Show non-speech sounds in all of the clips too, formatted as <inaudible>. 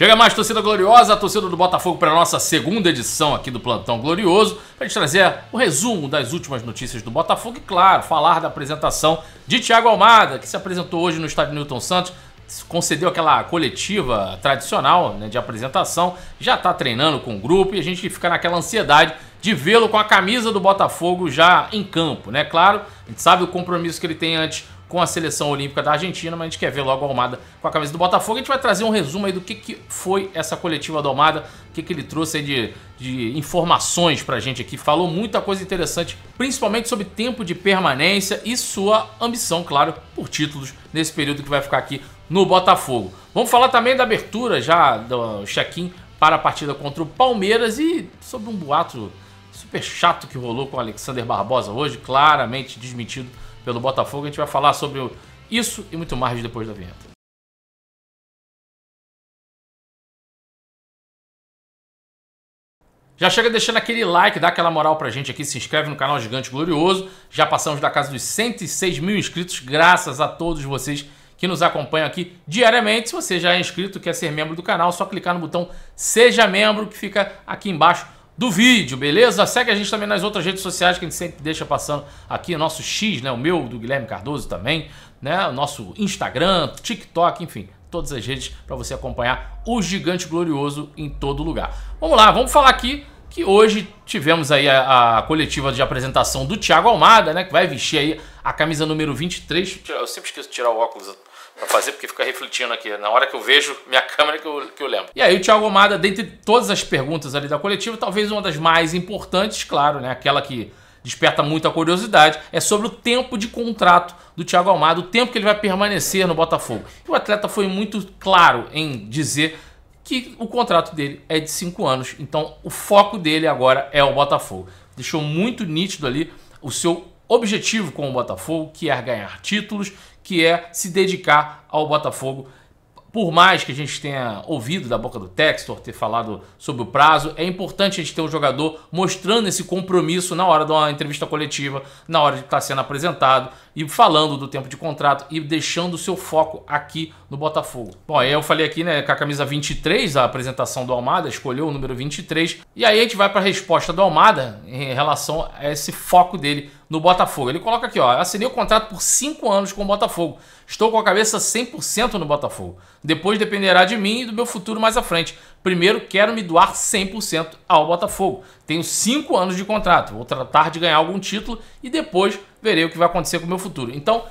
Chega mais, torcida gloriosa, a torcida do Botafogo para a nossa segunda edição aqui do Plantão Glorioso, para gente trazer o resumo das últimas notícias do Botafogo e, claro, falar da apresentação de Thiago Almada, que se apresentou hoje no estádio Newton Santos, concedeu aquela coletiva tradicional né, de apresentação, já está treinando com o grupo e a gente fica naquela ansiedade de vê-lo com a camisa do Botafogo já em campo, né? Claro, a gente sabe o compromisso que ele tem antes com a seleção olímpica da Argentina, mas a gente quer ver logo a Almada com a camisa do Botafogo. A gente vai trazer um resumo aí do que, que foi essa coletiva do Almada, o que, que ele trouxe aí de, de informações pra gente aqui. Falou muita coisa interessante, principalmente sobre tempo de permanência e sua ambição, claro, por títulos nesse período que vai ficar aqui no Botafogo. Vamos falar também da abertura já do check-in para a partida contra o Palmeiras e sobre um boato super chato que rolou com o Alexander Barbosa hoje, claramente desmentido pelo Botafogo. A gente vai falar sobre isso e muito mais depois da vinheta. Já chega deixando aquele like, dá aquela moral pra gente aqui, se inscreve no canal Gigante Glorioso. Já passamos da casa dos 106 mil inscritos, graças a todos vocês que nos acompanham aqui diariamente. Se você já é inscrito, quer ser membro do canal, é só clicar no botão Seja Membro que fica aqui embaixo do vídeo, beleza? Segue a gente também nas outras redes sociais que a gente sempre deixa passando aqui, nosso X, né? O meu, do Guilherme Cardoso também, né? O nosso Instagram, TikTok, enfim, todas as redes para você acompanhar o Gigante Glorioso em todo lugar. Vamos lá, vamos falar aqui que hoje tivemos aí a, a coletiva de apresentação do Thiago Almada, né? Que vai vestir aí a camisa número 23. Eu sempre esqueço de tirar o óculos para fazer, porque fica refletindo aqui. Na hora que eu vejo minha <laughs> câmera que eu, que eu lembro. E aí o Thiago Almada, dentre todas as perguntas ali da coletiva, talvez uma das mais importantes, claro, né? Aquela que desperta muita curiosidade, é sobre o tempo de contrato do Thiago Almada, o tempo que ele vai permanecer no Botafogo. E o atleta foi muito claro em dizer que o contrato dele é de cinco anos, então o foco dele agora é o Botafogo. Deixou muito nítido ali o seu objetivo com o Botafogo, que é ganhar títulos, que é se dedicar ao Botafogo. Por mais que a gente tenha ouvido da boca do Textor ter falado sobre o prazo, é importante a gente ter um jogador mostrando esse compromisso na hora de uma entrevista coletiva, na hora de estar tá sendo apresentado e falando do tempo de contrato e deixando o seu foco aqui no Botafogo. Bom, aí eu falei aqui, né, com a camisa 23, a apresentação do Almada, escolheu o número 23, e aí a gente vai para a resposta do Almada em relação a esse foco dele no Botafogo. Ele coloca aqui, ó, assinei o contrato por cinco anos com o Botafogo. Estou com a cabeça 100% no Botafogo. Depois dependerá de mim e do meu futuro mais à frente. Primeiro, quero me doar 100% ao Botafogo. Tenho cinco anos de contrato. Vou tratar de ganhar algum título e depois verei o que vai acontecer com o meu futuro. Então,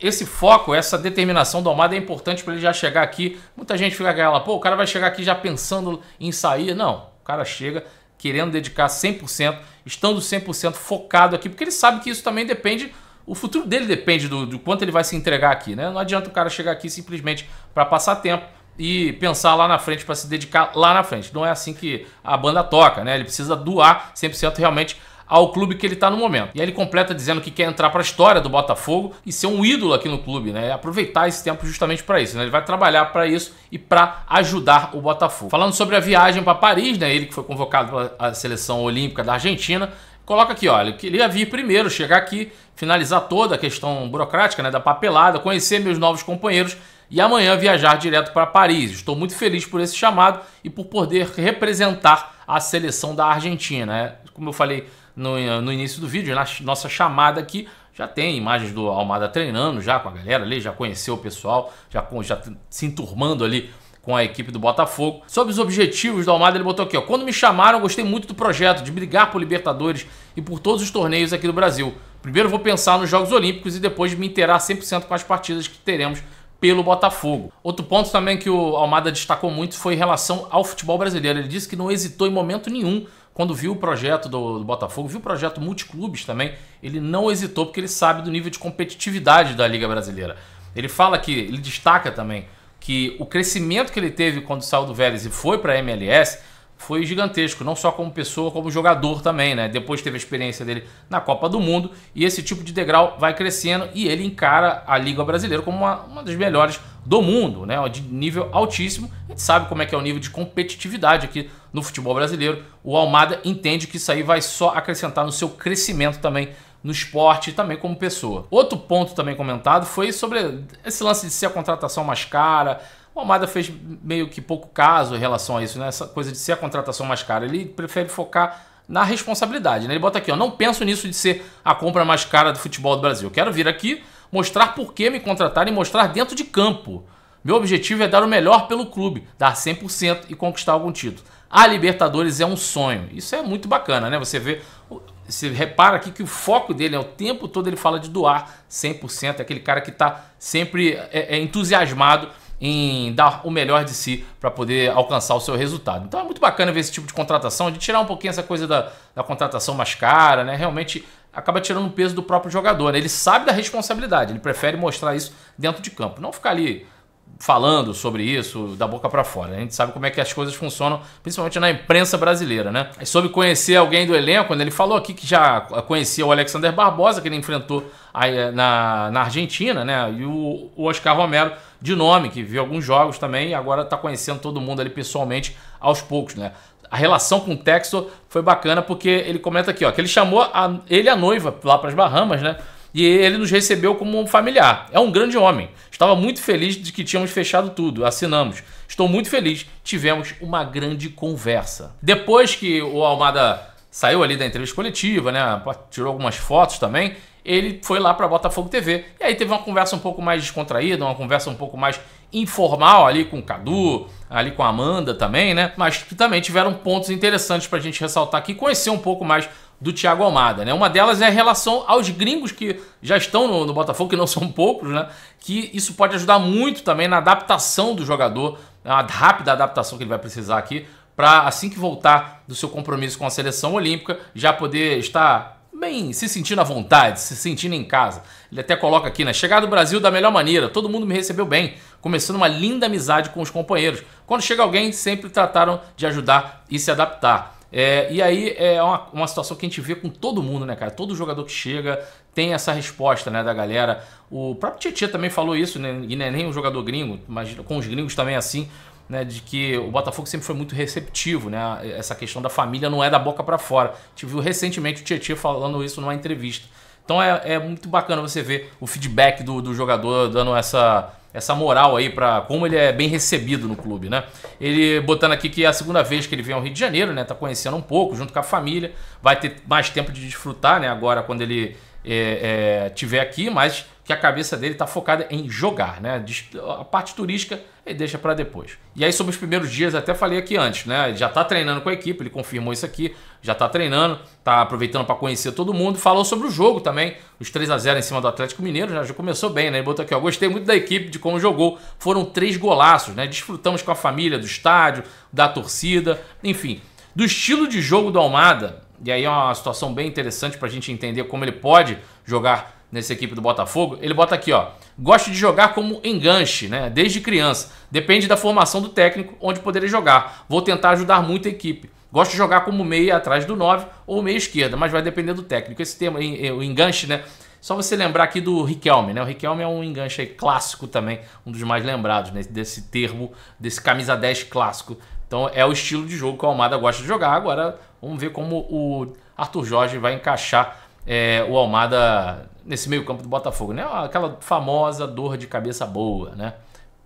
esse foco, essa determinação do Almada é importante para ele já chegar aqui. Muita gente fica aquela, pô, o cara vai chegar aqui já pensando em sair. Não, o cara chega querendo dedicar 100%, estando 100% focado aqui, porque ele sabe que isso também depende, o futuro dele depende do, do quanto ele vai se entregar aqui, né? Não adianta o cara chegar aqui simplesmente para passar tempo e pensar lá na frente para se dedicar lá na frente. Não é assim que a banda toca, né? Ele precisa doar 100% realmente ao clube que ele está no momento. E aí ele completa dizendo que quer entrar para a história do Botafogo e ser um ídolo aqui no clube, né? Aproveitar esse tempo justamente para isso. Né? Ele vai trabalhar para isso e para ajudar o Botafogo. Falando sobre a viagem para Paris, né? Ele que foi convocado a seleção olímpica da Argentina, coloca aqui, olha, que ele ia vir primeiro, chegar aqui, finalizar toda a questão burocrática, né, da papelada, conhecer meus novos companheiros e amanhã viajar direto para Paris. Estou muito feliz por esse chamado e por poder representar a seleção da Argentina, né? Como eu falei no, no início do vídeo, na nossa chamada aqui, já tem imagens do Almada treinando já com a galera ali, já conheceu o pessoal, já, já se enturmando ali com a equipe do Botafogo. Sobre os objetivos do Almada, ele botou aqui, ó. Quando me chamaram, gostei muito do projeto de brigar por Libertadores e por todos os torneios aqui do Brasil. Primeiro vou pensar nos Jogos Olímpicos e depois me inteirar 100% com as partidas que teremos pelo Botafogo. Outro ponto também que o Almada destacou muito foi em relação ao futebol brasileiro. Ele disse que não hesitou em momento nenhum quando viu o projeto do, do, Botafogo, viu o projeto Multiclubes também, ele não hesitou porque ele sabe do nível de competitividade da Liga Brasileira. Ele fala que, ele destaca também que o crescimento que ele teve quando saiu do Vélez e foi para a MLS foi gigantesco, não só como pessoa, como jogador também, né? Depois teve a experiência dele na Copa do Mundo e esse tipo de degrau vai crescendo e ele encara a Liga Brasileira como uma, uma das melhores do mundo, né? De nível altíssimo. A gente sabe como é que é o nível de competitividade aqui no futebol brasileiro. O Almada entende que isso aí vai só acrescentar no seu crescimento também no esporte e também como pessoa. Outro ponto também comentado foi sobre esse lance de ser a contratação mais cara, o Almada fez meio que pouco caso em relação a isso, né? Essa coisa de ser a contratação mais cara. Ele prefere focar na responsabilidade. Né? Ele bota aqui, ó, não penso nisso de ser a compra mais cara do futebol do Brasil. Eu quero vir aqui mostrar por que me contrataram e mostrar dentro de campo. Meu objetivo é dar o melhor pelo clube, dar 100% e conquistar algum título. A Libertadores é um sonho. Isso é muito bacana, né? Você vê, você repara aqui que o foco dele é o tempo todo ele fala de doar 100%, é aquele cara que está sempre é, é entusiasmado em dar o melhor de si para poder alcançar o seu resultado. Então é muito bacana ver esse tipo de contratação, de tirar um pouquinho essa coisa da, da contratação mais cara, né? Realmente acaba tirando o peso do próprio jogador. Né? Ele sabe da responsabilidade, ele prefere mostrar isso dentro de campo, não ficar ali falando sobre isso da boca para fora. A gente sabe como é que as coisas funcionam, principalmente na imprensa brasileira, né? Sobre conhecer alguém do elenco, quando né? ele falou aqui que já conhecia o Alexander Barbosa, que ele enfrentou eh, na, na Argentina, né? E o, o Oscar Romero, de nome, que viu alguns jogos também e agora está conhecendo todo mundo ali pessoalmente aos poucos, né? a relação com o Textor foi bacana porque ele comenta aqui, ó, que ele chamou a, ele a noiva lá para as Bahamas, né? e ele nos recebeu como um familiar. É um grande homem. Estava muito feliz de que tínhamos fechado tudo, assinamos. Estou muito feliz. Tivemos uma grande conversa. Depois que o Almada saiu ali da entrevista coletiva, né? Tirou algumas fotos também. Ele foi lá para Botafogo TV. E aí teve uma conversa um pouco mais descontraída, uma conversa um pouco mais informal ali com o Cadu, ali com a Amanda também, né? Mas que também tiveram pontos interessantes para a gente ressaltar aqui, conhecer um pouco mais do Thiago Almada. Né? Uma delas é a relação aos gringos que já estão no, no, Botafogo, que não <laughs> são poucos, né? que isso pode ajudar muito também na adaptação do jogador, né? a rápida adaptação que ele vai precisar aqui, para assim que voltar do seu compromisso com a seleção olímpica, já poder estar bem, se sentindo à vontade, se sentindo em casa. Ele até coloca aqui, né? Chegar do Brasil da melhor maneira, todo mundo me recebeu bem, começando uma linda amizade com os companheiros. Quando chega alguém, sempre trataram de ajudar e se adaptar. É, e aí é uma, uma situação que a gente vê com todo mundo, né, cara? Todo jogador que chega tem essa resposta né, da galera. O próprio Tietchan também falou isso, né? E não é nem um jogador gringo, mas com os gringos também é assim. Né, de que o Botafogo sempre foi muito receptivo, né? Essa questão da família não é da boca para fora. A gente viu recentemente o Tietchan falando isso numa entrevista. Então é, é muito bacana você ver o feedback do, do jogador dando essa, essa moral aí para como ele é bem recebido no clube, né? Ele botando aqui que é a segunda vez que ele vem ao Rio de Janeiro, né? Tá conhecendo um pouco junto com a família, vai ter mais tempo de desfrutar, né? Agora quando ele é, é, tiver aqui, mas que a cabeça dele está focada em jogar, né? A parte turística ele deixa para depois. E aí sobre os primeiros dias, até falei aqui antes, né? Ele já está treinando com a equipe, ele confirmou isso aqui, já está treinando, está aproveitando para conhecer todo mundo. Falou sobre o jogo também, os 3 a 0 em cima do Atlético Mineiro, já, já começou bem, né? Ele botou aqui, ó, gostei muito da equipe, de como jogou. Foram três golaços, né? Desfrutamos com a família do estádio, da torcida, enfim, do estilo de jogo do Almada. E aí é uma situação bem interessante para a gente entender como ele pode jogar nessa equipe do Botafogo, ele bota aqui, ó. Gosta de jogar como enganche, né? Desde criança. Depende da formação do técnico onde poderia jogar. Vou tentar ajudar muito a equipe. Gosto de jogar como meia atrás do 9 ou meia esquerda, mas vai depender do técnico. Esse tema, eh, o enganche, né? Só você lembrar aqui do Riquelme, né? O Riquelme é um enganche clássico também, um dos mais lembrados, né? Desse termo, desse camisa 10 clássico. Então é o estilo de jogo que o Almada gosta de jogar. Agora vamos ver como o Arthur Jorge vai encaixar é, o Almada nesse meio campo do Botafogo, né? Aquela famosa dor de cabeça boa, né?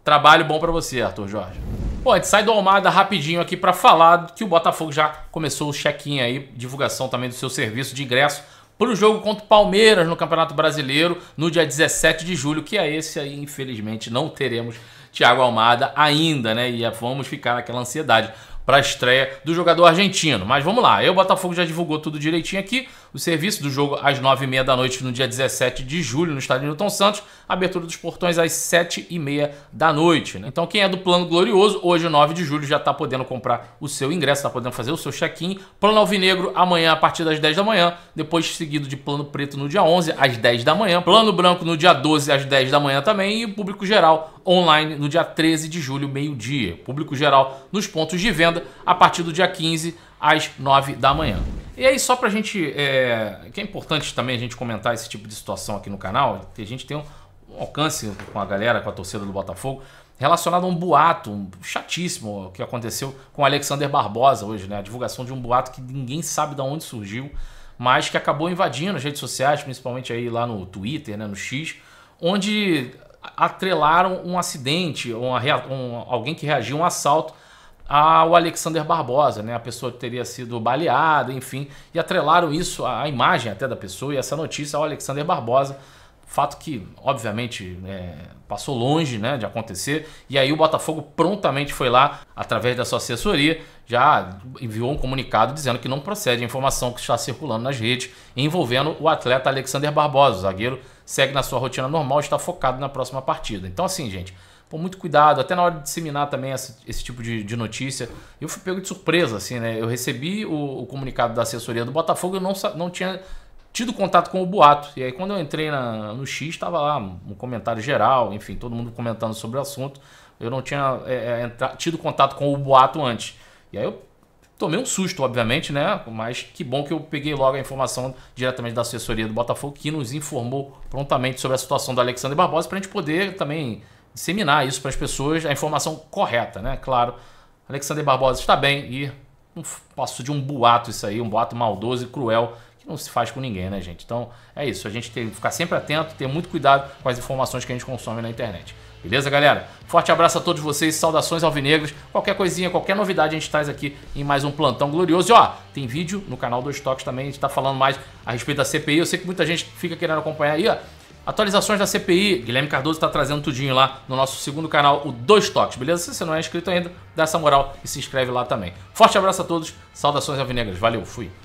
Trabalho bom para você, Arthur Jorge. Bom, a gente sai do Almada rapidinho aqui para falar que o Botafogo já começou o check-in aí, divulgação também do seu serviço de ingresso para o jogo contra o Palmeiras no Campeonato Brasileiro no dia 17 de julho, que é esse aí, infelizmente, não teremos Thiago Almada ainda, né? E vamos ficar naquela ansiedade para a estreia do jogador argentino. Mas vamos lá, eu, o Botafogo já divulgou tudo direitinho aqui. O serviço do jogo às 9h30 da noite no dia 17 de julho no estádio Newton Santos. Abertura dos portões às 7h30 da noite. Né? Então quem é do Plano Glorioso, hoje 9 de julho já está podendo comprar o seu ingresso, está podendo fazer o seu check-in. Plano Alvinegro amanhã a partir das 10 da manhã, depois seguido de Plano Preto no dia 11 às 10 da manhã. Plano Branco no dia 12 às 10 da manhã também e público geral online no dia 13 de julho, meio-dia. Público geral nos pontos de venda a partir do dia 15 às 9 da manhã. E aí, só pra gente. É, que é importante também a gente comentar esse tipo de situação aqui no canal, que a gente tem um, um alcance com a galera, com a torcida do Botafogo, relacionado a um boato um chatíssimo que aconteceu com Alexander Barbosa hoje, né? A divulgação de um boato que ninguém sabe de onde surgiu, mas que acabou invadindo as redes sociais, principalmente aí lá no Twitter, né? no X, onde atrelaram um acidente, uma, um, alguém que reagiu a um assalto ao Alexander Barbosa, né? A pessoa teria sido baleada, enfim, e atrelaram isso à imagem até da pessoa e essa notícia ao Alexander Barbosa, fato que obviamente é, passou longe, né, de acontecer. E aí o Botafogo prontamente foi lá através da sua assessoria, já enviou um comunicado dizendo que não procede a informação que está circulando nas redes envolvendo o atleta Alexander Barbosa, o zagueiro segue na sua rotina normal e está focado na próxima partida. Então, assim, gente, pô, muito cuidado, até na hora de disseminar também esse, esse tipo de, de, notícia. Eu fui pego de surpresa, assim, né? Eu recebi o, o comunicado da assessoria do Botafogo, eu não, não tinha tido contato com o boato. E aí, quando eu entrei na, no X, estava lá um comentário geral, enfim, todo mundo comentando sobre o assunto. Eu não tinha é, é, tido contato com o boato antes. E aí eu Tomei um susto, obviamente, né? Mas que bom que eu peguei logo a informação diretamente da assessoria do Botafogo, que nos informou prontamente sobre a situação do Alexandre Barbosa, para a gente poder também disseminar isso para as pessoas, a informação correta, né? Claro, Alexandre Barbosa está bem e um passo de um boato isso aí, um boato maldoso e cruel que não se faz com ninguém, né, gente? Então é isso, a gente tem que ficar sempre atento, ter muito cuidado com as informações que a gente consome na internet. Beleza, galera? Forte abraço a todos vocês, saudações alvinegras. Qualquer coisinha, qualquer novidade a gente traz aqui em mais um Plantão Glorioso. E ó, tem vídeo no canal dos Toques também, a gente tá falando mais a respeito da CPI. Eu sei que muita gente fica querendo acompanhar aí, ó. Atualizações da CPI, Guilherme Cardoso está trazendo tudinho lá no nosso segundo canal, o Dois Toques, beleza? Se você não é inscrito ainda, dá essa moral e se inscreve lá também. Forte abraço a todos, saudações alvinegras, valeu, fui!